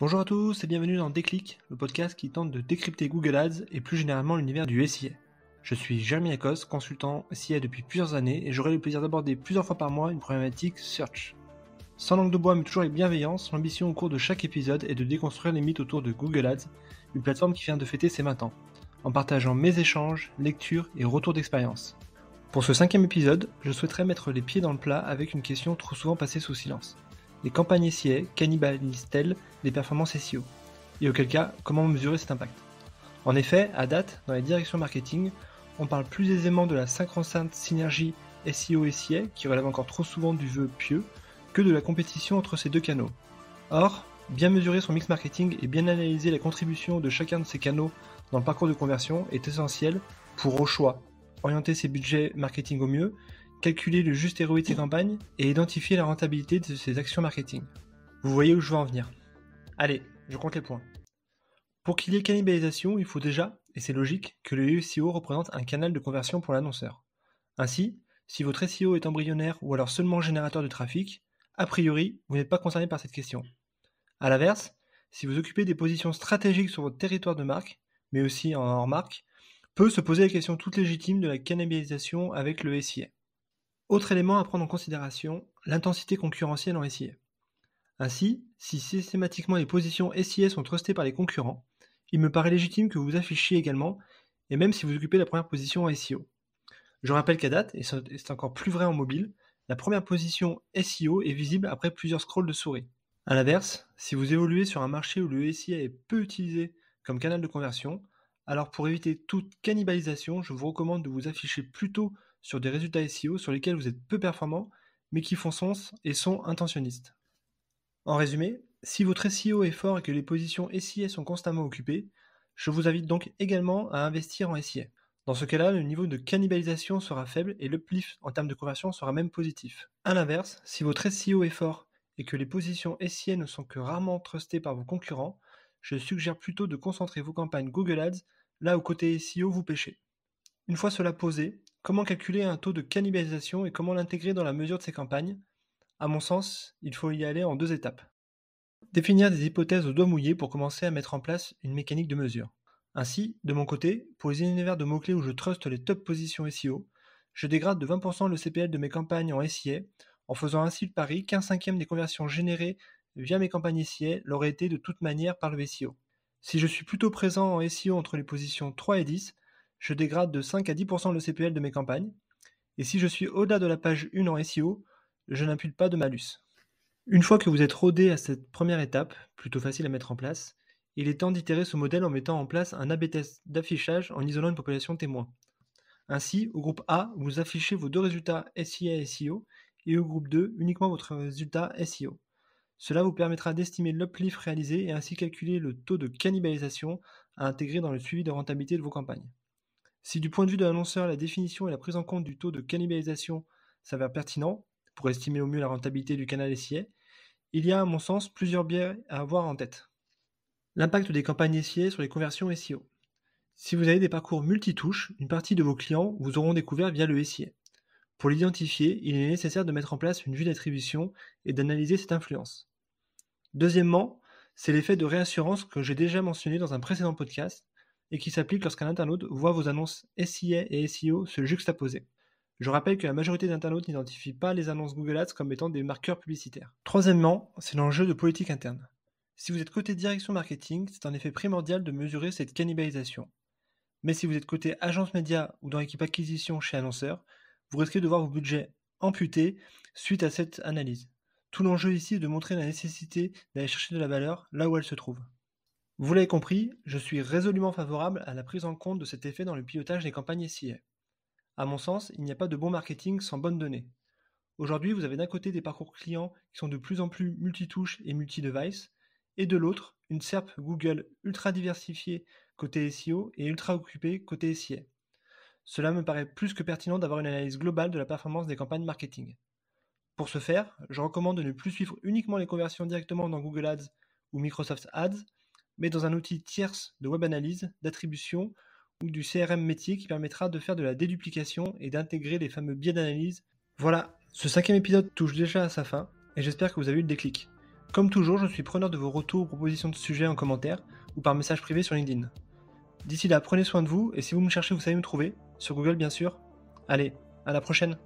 Bonjour à tous et bienvenue dans Déclic, le podcast qui tente de décrypter Google Ads et plus généralement l'univers du SIA. Je suis Jeremy Akos, consultant SIA depuis plusieurs années et j'aurai le plaisir d'aborder plusieurs fois par mois une problématique search. Sans langue de bois mais toujours avec bienveillance, l'ambition au cours de chaque épisode est de déconstruire les mythes autour de Google Ads, une plateforme qui vient de fêter ses 20 ans, en partageant mes échanges, lectures et retours d'expérience. Pour ce cinquième épisode, je souhaiterais mettre les pieds dans le plat avec une question trop souvent passée sous silence les campagnes SIA cannibalisent-elles les performances SEO Et auquel cas, comment mesurer cet impact En effet, à date, dans les directions marketing, on parle plus aisément de la synchro synergie SEO et SIA, qui relève encore trop souvent du vœu pieux, que de la compétition entre ces deux canaux. Or, bien mesurer son mix marketing et bien analyser la contribution de chacun de ces canaux dans le parcours de conversion est essentiel pour, au choix, orienter ses budgets marketing au mieux calculer le juste ROI de ses campagnes et identifier la rentabilité de ses actions marketing. Vous voyez où je veux en venir. Allez, je compte les points. Pour qu'il y ait cannibalisation, il faut déjà, et c'est logique, que le e SEO représente un canal de conversion pour l'annonceur. Ainsi, si votre e SEO est embryonnaire ou alors seulement générateur de trafic, a priori, vous n'êtes pas concerné par cette question. A l'inverse, si vous occupez des positions stratégiques sur votre territoire de marque, mais aussi en hors marque, peut se poser la question toute légitime de la cannibalisation avec le e SIA. Autre élément à prendre en considération, l'intensité concurrentielle en SIA. Ainsi, si systématiquement les positions SIA sont trustées par les concurrents, il me paraît légitime que vous affichiez également, et même si vous occupez la première position en SEO. Je rappelle qu'à date, et c'est encore plus vrai en mobile, la première position SEO est visible après plusieurs scrolls de souris. A l'inverse, si vous évoluez sur un marché où le SIA est peu utilisé comme canal de conversion, alors pour éviter toute cannibalisation, je vous recommande de vous afficher plutôt sur des résultats SEO sur lesquels vous êtes peu performant, mais qui font sens et sont intentionnistes. En résumé, si votre SEO est fort et que les positions SIA sont constamment occupées, je vous invite donc également à investir en SIA. Dans ce cas-là, le niveau de cannibalisation sera faible et le l'uplift en termes de conversion sera même positif. A l'inverse, si votre SEO est fort et que les positions SIA ne sont que rarement trustées par vos concurrents, je suggère plutôt de concentrer vos campagnes Google Ads là où côté SEO vous pêchez. Une fois cela posé, Comment calculer un taux de cannibalisation et comment l'intégrer dans la mesure de ces campagnes À mon sens, il faut y aller en deux étapes. Définir des hypothèses au doigt mouillé pour commencer à mettre en place une mécanique de mesure. Ainsi, de mon côté, pour les univers de mots-clés où je truste les top positions SEO, je dégrade de 20% le CPL de mes campagnes en SIA, en faisant ainsi le pari qu'un cinquième des conversions générées via mes campagnes SIA l'auraient été de toute manière par le SEO. Si je suis plutôt présent en SEO entre les positions 3 et 10, je dégrade de 5 à 10% le CPL de mes campagnes. Et si je suis au-delà de la page 1 en SEO, je n'impute pas de malus. Une fois que vous êtes rodé à cette première étape, plutôt facile à mettre en place, il est temps d'itérer ce modèle en mettant en place un A-B test d'affichage en isolant une population témoin. Ainsi, au groupe A, vous affichez vos deux résultats SIA et SEO, et au groupe 2, uniquement votre résultat SEO. Cela vous permettra d'estimer l'uplift réalisé et ainsi calculer le taux de cannibalisation à intégrer dans le suivi de rentabilité de vos campagnes. Si du point de vue de l'annonceur, la définition et la prise en compte du taux de cannibalisation s'avèrent pertinents pour estimer au mieux la rentabilité du canal SIA, il y a à mon sens plusieurs biais à avoir en tête. L'impact des campagnes SIA sur les conversions SEO. Si vous avez des parcours multitouches, une partie de vos clients vous auront découvert via le SIA. Pour l'identifier, il est nécessaire de mettre en place une vue d'attribution et d'analyser cette influence. Deuxièmement, c'est l'effet de réassurance que j'ai déjà mentionné dans un précédent podcast, et qui s'applique lorsqu'un internaute voit vos annonces SIA et SEO se juxtaposer. Je rappelle que la majorité d'internautes n'identifient pas les annonces Google Ads comme étant des marqueurs publicitaires. Troisièmement, c'est l'enjeu de politique interne. Si vous êtes côté direction marketing, c'est en effet primordial de mesurer cette cannibalisation. Mais si vous êtes côté agence média ou dans l'équipe acquisition chez annonceur, vous risquez de voir vos budgets amputés suite à cette analyse. Tout l'enjeu ici est de montrer la nécessité d'aller chercher de la valeur là où elle se trouve. Vous l'avez compris, je suis résolument favorable à la prise en compte de cet effet dans le pilotage des campagnes SIA. À mon sens, il n'y a pas de bon marketing sans bonnes données. Aujourd'hui, vous avez d'un côté des parcours clients qui sont de plus en plus multitouches et multi-device, et de l'autre, une SERP Google ultra diversifiée côté SEO et ultra occupée côté SIA. Cela me paraît plus que pertinent d'avoir une analyse globale de la performance des campagnes marketing. Pour ce faire, je recommande de ne plus suivre uniquement les conversions directement dans Google Ads ou Microsoft Ads, mais dans un outil tierce de web analyse, d'attribution ou du CRM métier qui permettra de faire de la déduplication et d'intégrer les fameux biais d'analyse. Voilà, ce cinquième épisode touche déjà à sa fin et j'espère que vous avez eu le déclic. Comme toujours, je suis preneur de vos retours ou propositions de sujets en commentaire ou par message privé sur LinkedIn. D'ici là, prenez soin de vous et si vous me cherchez, vous savez me trouver, sur Google bien sûr. Allez, à la prochaine